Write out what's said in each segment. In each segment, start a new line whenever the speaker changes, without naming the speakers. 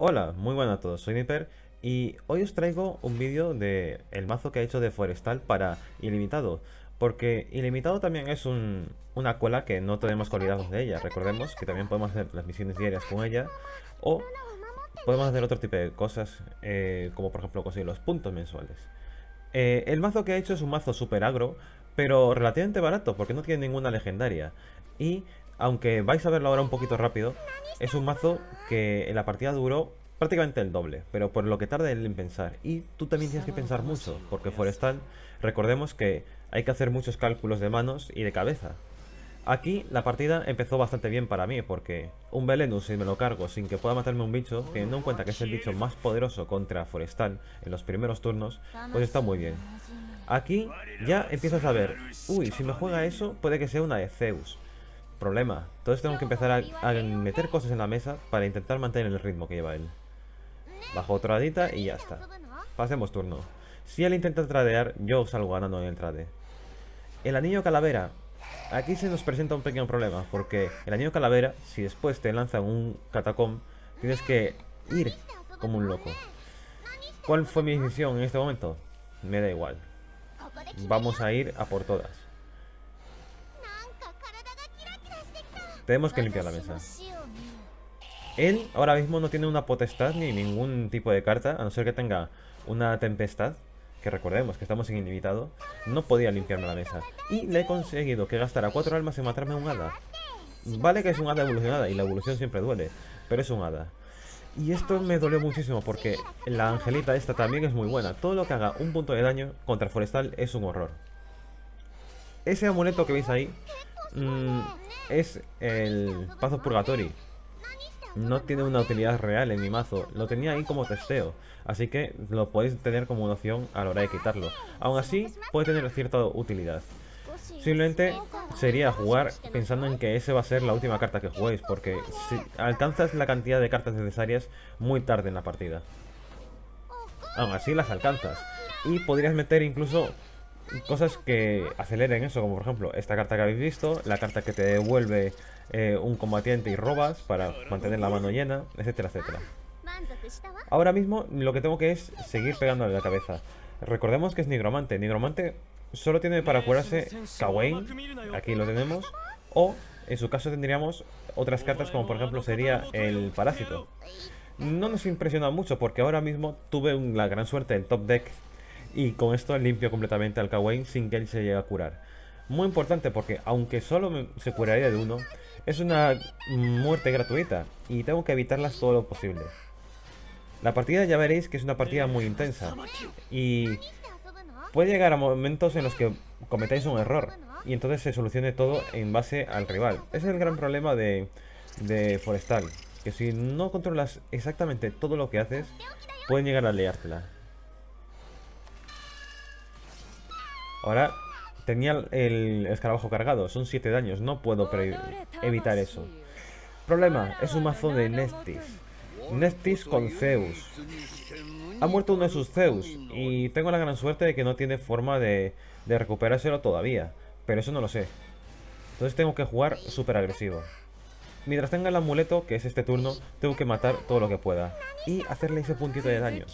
Hola, muy buenas a todos, soy Niper y hoy os traigo un vídeo de el mazo que ha hecho de Forestal para Ilimitado porque Ilimitado también es una cola que no tenemos olvidarnos de ella, recordemos que también podemos hacer las misiones diarias con ella o podemos hacer otro tipo de cosas eh, como por ejemplo conseguir los puntos mensuales. Eh, el mazo que ha hecho es un mazo super agro pero relativamente barato porque no tiene ninguna legendaria y aunque vais a verlo ahora un poquito rápido, es un mazo que en la partida duró prácticamente el doble, pero por lo que tarda en pensar. Y tú también tienes que pensar mucho, porque Forestal, recordemos que hay que hacer muchos cálculos de manos y de cabeza. Aquí la partida empezó bastante bien para mí, porque un Belenus si me lo cargo sin que pueda matarme un bicho, teniendo en cuenta que es el bicho más poderoso contra Forestal en los primeros turnos, pues está muy bien. Aquí ya empiezas a ver, uy, si me juega eso puede que sea una de Zeus, problema. Entonces tengo que empezar a, meter cosas en la mesa para intentar mantener el ritmo que lleva él. Bajo otra dita y ya está. Pasemos turno. Si él intenta tradear, yo salgo ganando en el trade. El anillo calavera. Aquí se nos presenta un pequeño problema, porque el anillo calavera, si después te lanzan un catacomb, tienes que ir como un loco. ¿Cuál fue mi decisión en este momento? Me da igual. Vamos a ir a por todas. Tenemos que limpiar la mesa. Él ahora mismo no tiene una potestad ni ningún tipo de carta, a no ser que tenga una tempestad, que recordemos que estamos en invitado, no podía limpiarme la mesa. Y le he conseguido que gastara cuatro almas en matarme a un hada. Vale que es un hada evolucionada, y la evolución siempre duele, pero es un hada. Y esto me dolió muchísimo porque la angelita esta también es muy buena. Todo lo que haga un punto de daño contra forestal es un horror. Ese amuleto que veis ahí Mm, es el Pazo purgatorio No tiene una utilidad real en mi mazo. Lo tenía ahí como testeo. Así que lo podéis tener como una opción a la hora de quitarlo. Aún así, puede tener cierta utilidad. Simplemente sería jugar pensando en que ese va a ser la última carta que juguéis, porque si alcanzas la cantidad de cartas necesarias muy tarde en la partida. Aún así las alcanzas. Y podrías meter incluso cosas que aceleren eso, como por ejemplo esta carta que habéis visto, la carta que te devuelve eh, un combatiente y robas para mantener la mano llena, etcétera, etcétera. Ahora mismo lo que tengo que es seguir pegándole la cabeza. Recordemos que es nigromante. Nigromante solo tiene para curarse Kawain, aquí lo tenemos, o en su caso tendríamos otras cartas como por ejemplo sería el Parásito. No nos impresiona mucho porque ahora mismo tuve la gran suerte del top deck y con esto limpio completamente al Kawain sin que él se llegue a curar. Muy importante porque aunque solo se curaría de uno, es una muerte gratuita y tengo que evitarlas todo lo posible. La partida ya veréis que es una partida muy intensa y puede llegar a momentos en los que cometáis un error y entonces se solucione todo en base al rival. Ese es el gran problema de, de Forestal, que si no controlas exactamente todo lo que haces, pueden llegar a liártela. Ahora tenía el escarabajo cargado. Son 7 daños. No puedo evitar eso. Problema. Es un mazo de Nestis. Nestis con Zeus. Ha muerto uno de sus Zeus. Y tengo la gran suerte de que no tiene forma de, recuperárselo todavía. Pero eso no lo sé. Entonces tengo que jugar súper agresivo. Mientras tenga el amuleto, que es este turno, tengo que matar todo lo que pueda. Y hacerle ese puntito de daño.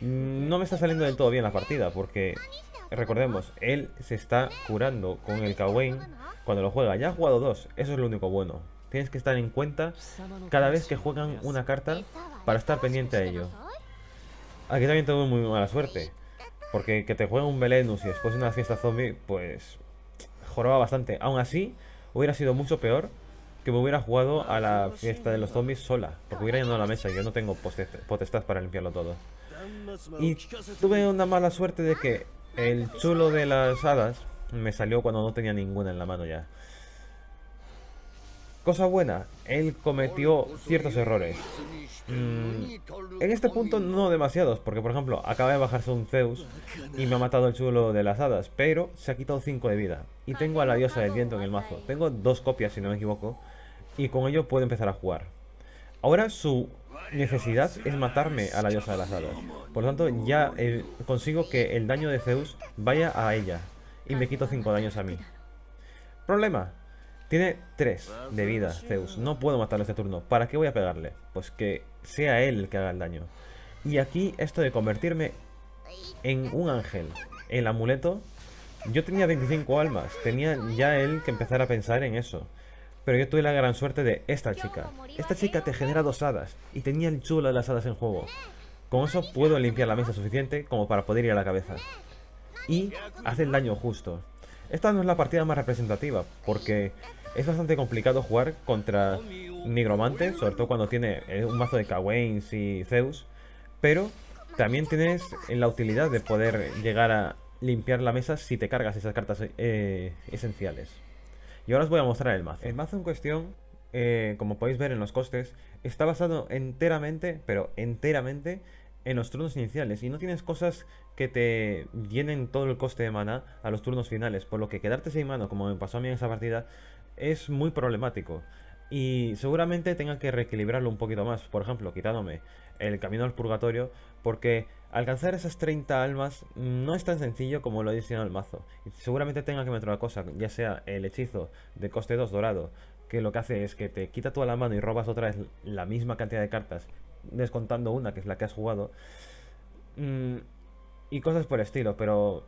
Mm, no me está saliendo del todo bien la partida, porque recordemos, él se está curando con el Kawain cuando lo juega. Ya ha jugado dos, eso es lo único bueno. Tienes que estar en cuenta cada vez que juegan una carta para estar pendiente a ello. Aquí también tengo muy mala suerte. Porque que te juegue un Belenus y después una fiesta zombie, pues joraba bastante. Aún así, hubiera sido mucho peor que me hubiera jugado a la fiesta de los zombies sola. Porque hubiera llenado la mesa y yo no tengo potestad para limpiarlo todo. Y tuve una mala suerte de que el chulo de las hadas me salió cuando no tenía ninguna en la mano ya. Cosa buena, él cometió ciertos errores. Mm, en este punto no demasiados, porque por ejemplo, acaba de bajarse un Zeus y me ha matado el chulo de las hadas, pero se ha quitado 5 de vida. Y tengo a la diosa del viento en el mazo. Tengo dos copias, si no me equivoco, y con ello puedo empezar a jugar. Ahora su necesidad es matarme a la diosa de las alas. Por lo tanto, ya eh, consigo que el daño de Zeus vaya a ella. Y me quito cinco daños a mí. Problema. Tiene 3 de vida, Zeus. No puedo matarle este turno. ¿Para qué voy a pegarle? Pues que sea él el que haga el daño. Y aquí esto de convertirme en un ángel. El amuleto. Yo tenía 25 almas. Tenía ya él que empezar a pensar en eso. Pero yo tuve la gran suerte de esta chica. Esta chica te genera dos hadas, y tenía el chulo de las hadas en juego. Con eso puedo limpiar la mesa suficiente como para poder ir a la cabeza. Y hace el daño justo. Esta no es la partida más representativa, porque es bastante complicado jugar contra Nigromante, sobre todo cuando tiene eh, un mazo de Kawains y Zeus, pero también tienes la utilidad de poder llegar a limpiar la mesa si te cargas esas cartas eh, esenciales. Y ahora os voy a mostrar el mazo. El mazo en cuestión, eh, como podéis ver en los costes, está basado enteramente, pero enteramente, en los turnos iniciales. Y no tienes cosas que te llenen todo el coste de mana a los turnos finales. Por lo que quedarte sin mano, como me pasó a mí en esa partida, es muy problemático. Y seguramente tenga que reequilibrarlo un poquito más. Por ejemplo, quitándome el camino al purgatorio, porque Alcanzar esas 30 almas no es tan sencillo como lo dice el mazo. Seguramente tenga que meter otra cosa, ya sea el hechizo de coste 2 dorado, que lo que hace es que te quita toda la mano y robas otra vez la misma cantidad de cartas, descontando una, que es la que has jugado. Mm, y cosas por el estilo, pero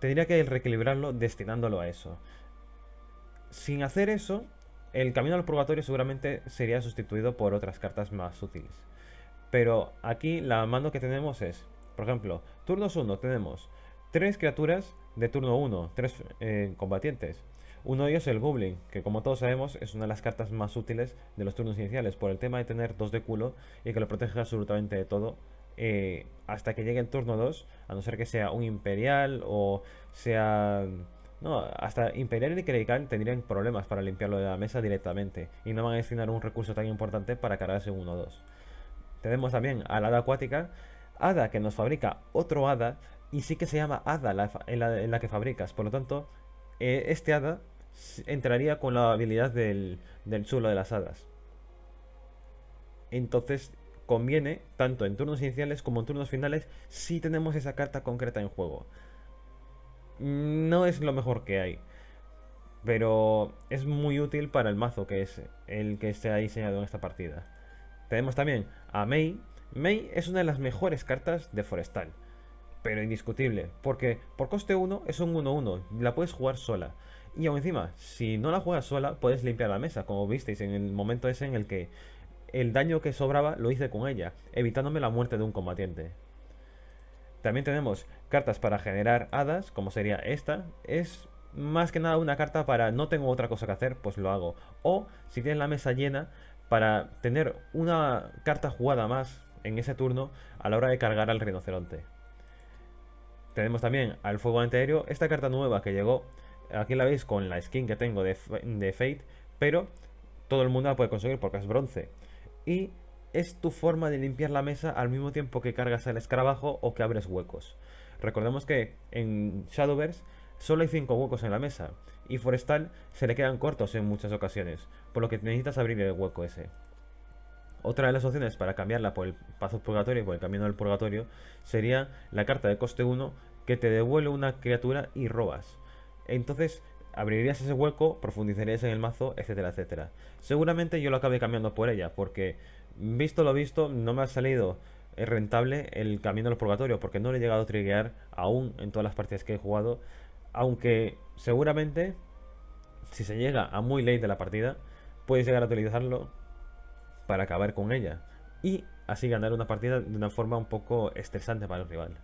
tendría que reequilibrarlo destinándolo a eso. Sin hacer eso, el camino al purgatorio seguramente sería sustituido por otras cartas más útiles. Pero aquí la mano que tenemos es por ejemplo, turnos 1 tenemos 3 criaturas de turno 1, 3 eh, combatientes. Uno de ellos es el Goblin, que como todos sabemos es una de las cartas más útiles de los turnos iniciales por el tema de tener 2 de culo y que lo protege absolutamente de todo eh, hasta que llegue el turno 2, a no ser que sea un Imperial o sea... No, hasta Imperial y Credical tendrían problemas para limpiarlo de la mesa directamente y no van a destinar un recurso tan importante para cargarse 1 o 2. Tenemos también a acuática, Ada que nos fabrica otro Ada y sí que se llama Ada la, en, la, que fabricas. Por lo tanto, eh, este Ada entraría con la habilidad del, del chulo de las hadas. Entonces conviene, tanto en turnos iniciales como en turnos finales, si tenemos esa carta concreta en juego. No es lo mejor que hay, pero es muy útil para el mazo que es el que se ha diseñado en esta partida. Tenemos también a Mei, May es una de las mejores cartas de Forestal, pero indiscutible, porque por coste 1 es un 1-1, la puedes jugar sola. Y aún encima, si no la juegas sola, puedes limpiar la mesa, como visteis en el momento ese en el que el daño que sobraba lo hice con ella, evitándome la muerte de un combatiente. También tenemos cartas para generar hadas, como sería esta. Es más que nada una carta para no tengo otra cosa que hacer, pues lo hago. O si tienes la mesa llena, para tener una carta jugada más en ese turno a la hora de cargar al rinoceronte. Tenemos también al fuego antiaéreo, esta carta nueva que llegó, aquí la veis con la skin que tengo de, de Fate, pero todo el mundo la puede conseguir porque es bronce. Y es tu forma de limpiar la mesa al mismo tiempo que cargas al escarabajo o que abres huecos. Recordemos que en Shadowverse solo hay 5 huecos en la mesa y Forestal se le quedan cortos en muchas ocasiones, por lo que necesitas abrir el hueco ese. Otra de las opciones para cambiarla por el paso purgatorio, por el camino del purgatorio, sería la carta de coste 1 que te devuelve una criatura y robas. Entonces abrirías ese hueco, profundizarías en el mazo, etcétera, etcétera. Seguramente yo lo acabe cambiando por ella, porque visto lo visto, no me ha salido eh, rentable el camino del purgatorio, porque no le he llegado a triguear aún en todas las partidas que he jugado. Aunque seguramente, si se llega a muy late de la partida, puedes llegar a utilizarlo para acabar con ella y así ganar una partida de una forma un poco estresante para el rival.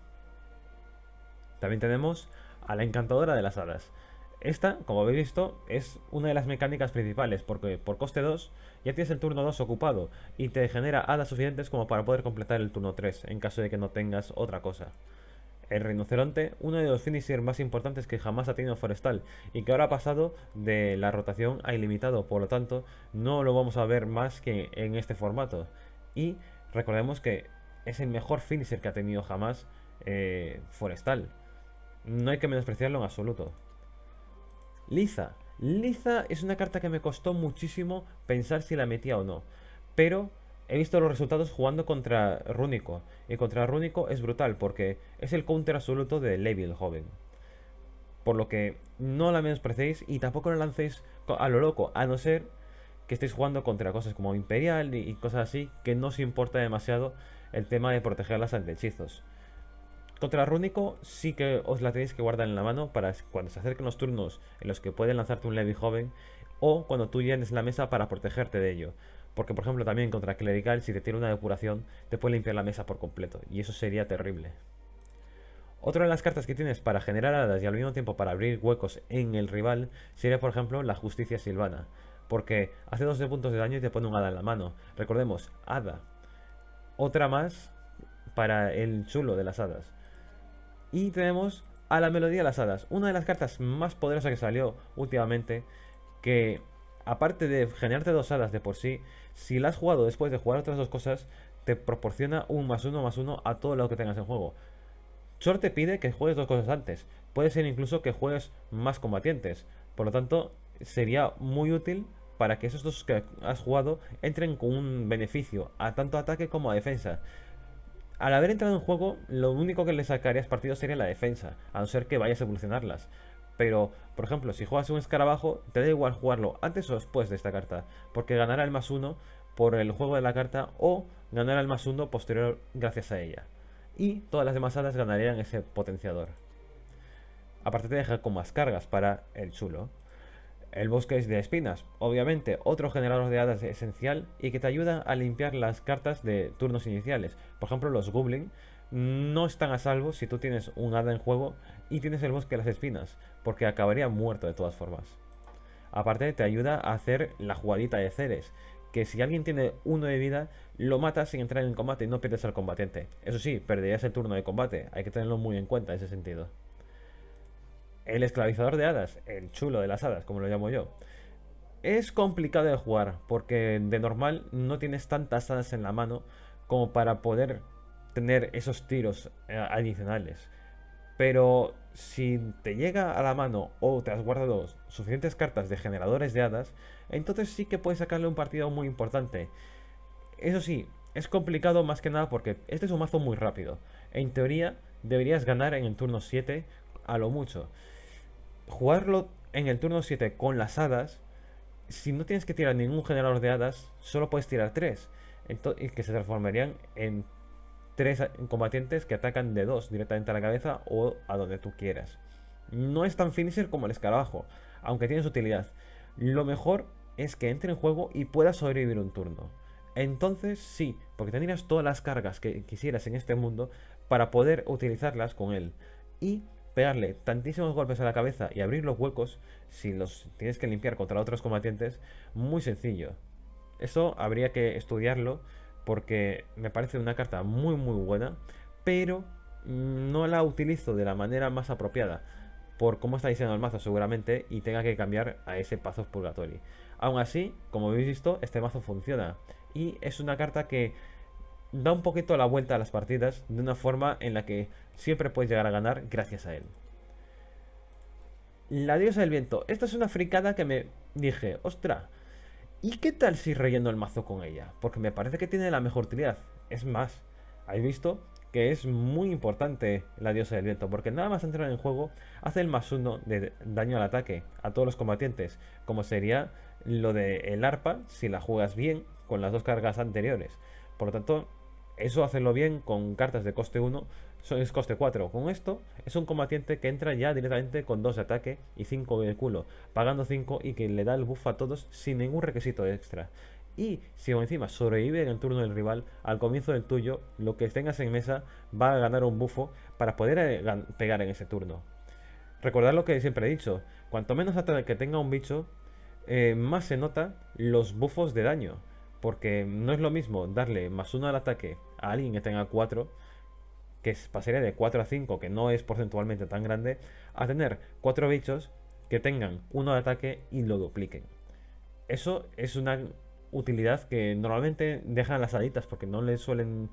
También tenemos a la encantadora de las hadas. Esta, como habéis visto, es una de las mecánicas principales, porque por coste 2 ya tienes el turno 2 ocupado y te genera hadas suficientes como para poder completar el turno 3, en caso de que no tengas otra cosa. El rinoceronte, uno de los finisher más importantes que jamás ha tenido Forestal y que ahora ha pasado de la rotación a ilimitado, por lo tanto no lo vamos a ver más que en este formato. Y recordemos que es el mejor finisher que ha tenido jamás eh, Forestal. No hay que menospreciarlo en absoluto. Liza. Liza es una carta que me costó muchísimo pensar si la metía o no, pero He visto los resultados jugando contra Rúnico, y contra Rúnico es brutal porque es el counter absoluto de Levi el joven. Por lo que no la menosprecéis y tampoco la lancéis a lo loco, a no ser que estéis jugando contra cosas como Imperial y cosas así, que no os importa demasiado el tema de protegerlas ante hechizos. Contra Rúnico sí que os la tenéis que guardar en la mano para cuando se acerquen los turnos en los que pueden lanzarte un Levi joven o cuando tú llenes la mesa para protegerte de ello. Porque, por ejemplo, también contra Clerical, si te tiene una depuración, te puede limpiar la mesa por completo. Y eso sería terrible. Otra de las cartas que tienes para generar hadas y al mismo tiempo para abrir huecos en el rival sería, por ejemplo, la Justicia Silvana. Porque hace 12 puntos de daño y te pone un hada en la mano. Recordemos, hada. Otra más para el chulo de las hadas. Y tenemos a la Melodía de las Hadas. Una de las cartas más poderosas que salió últimamente. Que aparte de generarte dos alas de por sí, si la has jugado después de jugar otras dos cosas, te proporciona un más uno más uno a todo lo que tengas en juego. Short te pide que juegues dos cosas antes. Puede ser incluso que juegues más combatientes. Por lo tanto, sería muy útil para que esos dos que has jugado entren con un beneficio a tanto ataque como a defensa. Al haber entrado en juego, lo único que le sacarías partido sería la defensa, a no ser que vayas a evolucionarlas. Pero, por ejemplo, si juegas un escarabajo, te da igual jugarlo antes o después de esta carta, porque ganará el más uno por el juego de la carta o ganará el más uno posterior gracias a ella. Y todas las demás hadas ganarían ese potenciador. Aparte te deja con más cargas para el chulo. El bosque es de espinas, obviamente otro generador de hadas esencial y que te ayuda a limpiar las cartas de turnos iniciales. Por ejemplo, los goblins no están a salvo si tú tienes un hada en juego y tienes el bosque de las espinas, porque acabaría muerto de todas formas. Aparte te ayuda a hacer la jugadita de Ceres, que si alguien tiene uno de vida, lo matas sin entrar en el combate y no pierdes al combatiente. Eso sí, perderías el turno de combate, hay que tenerlo muy en cuenta en ese sentido. El esclavizador de hadas, el chulo de las hadas, como lo llamo yo. Es complicado de jugar, porque de normal no tienes tantas hadas en la mano como para poder tener esos tiros eh, adicionales. Pero si te llega a la mano o te has guardado suficientes cartas de generadores de hadas, entonces sí que puedes sacarle un partido muy importante. Eso sí, es complicado más que nada porque este es un mazo muy rápido. En teoría, deberías ganar en el turno 7 a lo mucho. Jugarlo en el turno 7 con las hadas, si no tienes que tirar ningún generador de hadas, solo puedes tirar 3. Entonces, que se transformarían en tres combatientes que atacan de dos directamente a la cabeza o a donde tú quieras. No es tan finisher como el escarabajo, aunque tiene su utilidad. Lo mejor es que entre en juego y puedas sobrevivir un turno. Entonces sí, porque tendrías todas las cargas que quisieras en este mundo para poder utilizarlas con él. Y pegarle tantísimos golpes a la cabeza y abrir los huecos, si los tienes que limpiar contra otros combatientes, muy sencillo. Eso habría que estudiarlo porque me parece una carta muy muy buena, pero no la utilizo de la manera más apropiada por cómo está diseñado el mazo seguramente y tenga que cambiar a ese Pazos Purgatori Aún así, como habéis visto, este mazo funciona y es una carta que da un poquito la vuelta a las partidas de una forma en la que siempre puedes llegar a ganar gracias a él. La diosa del viento. Esta es una fricada que me dije, ostra, ¿Y qué tal si relleno el mazo con ella? Porque me parece que tiene la mejor utilidad. Es más, habéis visto que es muy importante la diosa del viento, porque nada más entrar en el juego hace el más uno de daño al ataque a todos los combatientes, como sería lo de el arpa si la juegas bien con las dos cargas anteriores. Por lo tanto, eso hacerlo bien con cartas de coste 1 es coste 4. Con esto es un combatiente que entra ya directamente con 2 de ataque y 5 en el culo, pagando 5 y que le da el buff a todos sin ningún requisito extra. Y si encima sobrevive en el turno del rival, al comienzo del tuyo, lo que tengas en mesa va a ganar un buffo para poder eh, pegar en ese turno. Recordad lo que siempre he dicho, cuanto menos ataque que tenga un bicho, eh, más se nota los bufos de daño. Porque no es lo mismo darle más uno al ataque a alguien que tenga 4 que pasaría de 4 a 5, que no es porcentualmente tan grande, a tener 4 bichos que tengan uno de ataque y lo dupliquen. Eso es una utilidad que normalmente dejan las haditas porque no les suelen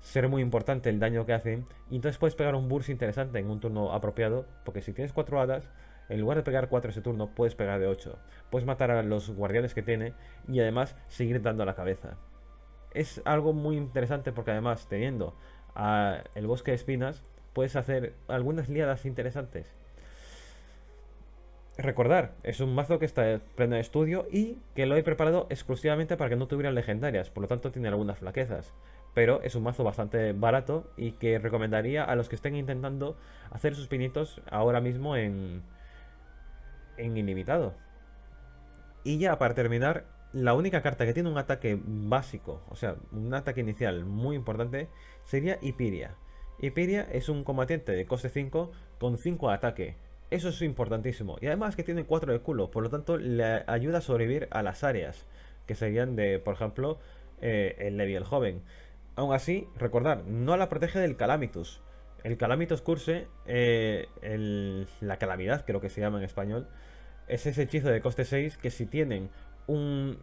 ser muy importante el daño que hacen. Y entonces puedes pegar un burst interesante en un turno apropiado, porque si tienes 4 hadas, en lugar de pegar 4 ese turno, puedes pegar de 8. Puedes matar a los guardianes que tiene y además seguir dando la cabeza. Es algo muy interesante porque además teniendo el bosque de espinas, puedes hacer algunas liadas interesantes. Recordar, es un mazo que está en pleno estudio y que lo he preparado exclusivamente para que no tuvieran legendarias, por lo tanto tiene algunas flaquezas. Pero es un mazo bastante barato y que recomendaría a los que estén intentando hacer sus pinitos ahora mismo en, en ilimitado. Y ya para terminar, la única carta que tiene un ataque básico, o sea, un ataque inicial muy importante, sería Ipiria Ipiria es un combatiente de coste 5 con 5 de ataque. Eso es importantísimo. Y además que tiene 4 de culo, por lo tanto le ayuda a sobrevivir a las áreas, que serían de, por ejemplo, eh, el Levi el joven. Aún así, recordar, no la protege del Calamitus. El Calamitus Curse, eh, la calamidad creo que se llama en español, es ese hechizo de coste 6 que si tienen un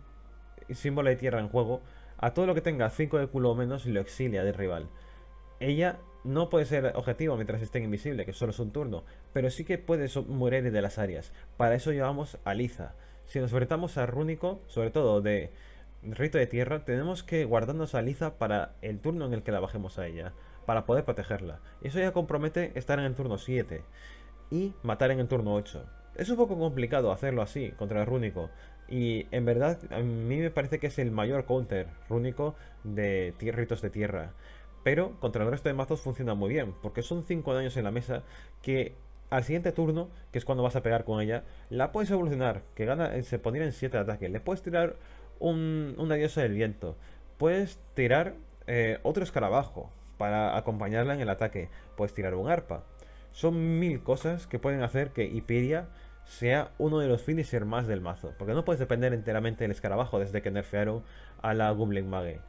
símbolo de tierra en juego, a todo lo que tenga 5 de culo o menos lo exilia del rival. Ella no puede ser objetivo mientras esté invisible, que solo es un turno, pero sí que puede morir de las áreas. Para eso llevamos a Liza. Si nos enfrentamos a Rúnico, sobre todo de Rito de Tierra, tenemos que guardarnos a Liza para el turno en el que la bajemos a ella, para poder protegerla. Eso ya compromete estar en el turno 7 y matar en el turno 8. Es un poco complicado hacerlo así contra el Rúnico, y en verdad, a mí me parece que es el mayor counter rúnico de ritos de tierra. Pero contra el resto de mazos funciona muy bien, porque son 5 daños en la mesa que al siguiente turno, que es cuando vas a pegar con ella, la puedes evolucionar, que gana, eh, se pondría en 7 de ataque. Le puedes tirar una diosa del viento, puedes tirar eh, otro escarabajo para acompañarla en el ataque, puedes tirar un arpa. Son mil cosas que pueden hacer que Hyperia sea uno de los finisher más del mazo, porque no puedes depender enteramente del escarabajo desde que nerfearon a la Goblin Mage.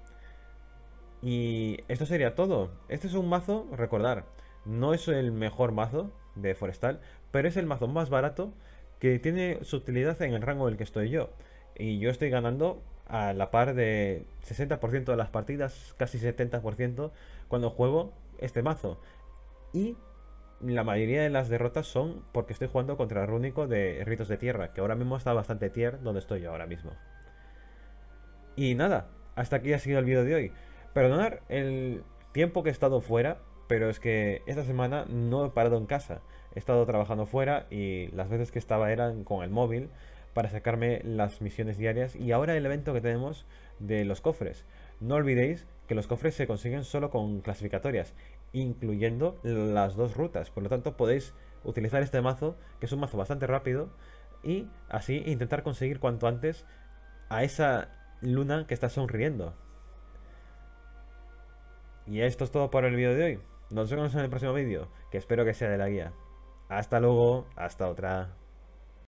Y esto sería todo. Este es un mazo, recordar, no es el mejor mazo de Forestal, pero es el mazo más barato que tiene su utilidad en el rango en el que estoy yo. Y yo estoy ganando a la par de 60% de las partidas, casi 70% cuando juego este mazo. Y la mayoría de las derrotas son porque estoy jugando contra el Rúnico de Ritos de Tierra, que ahora mismo está bastante tier donde estoy yo ahora mismo. Y nada, hasta aquí ha sido el vídeo de hoy. Perdonar el tiempo que he estado fuera, pero es que esta semana no he parado en casa. He estado trabajando fuera y las veces que estaba eran con el móvil para sacarme las misiones diarias y ahora el evento que tenemos de los cofres. No olvidéis que los cofres se consiguen solo con clasificatorias incluyendo las dos rutas. Por lo tanto, podéis utilizar este mazo, que es un mazo bastante rápido, y así intentar conseguir cuanto antes a esa luna que está sonriendo. Y esto es todo por el vídeo de hoy. Nos vemos en el próximo vídeo, que espero que sea de la guía. Hasta luego, hasta otra.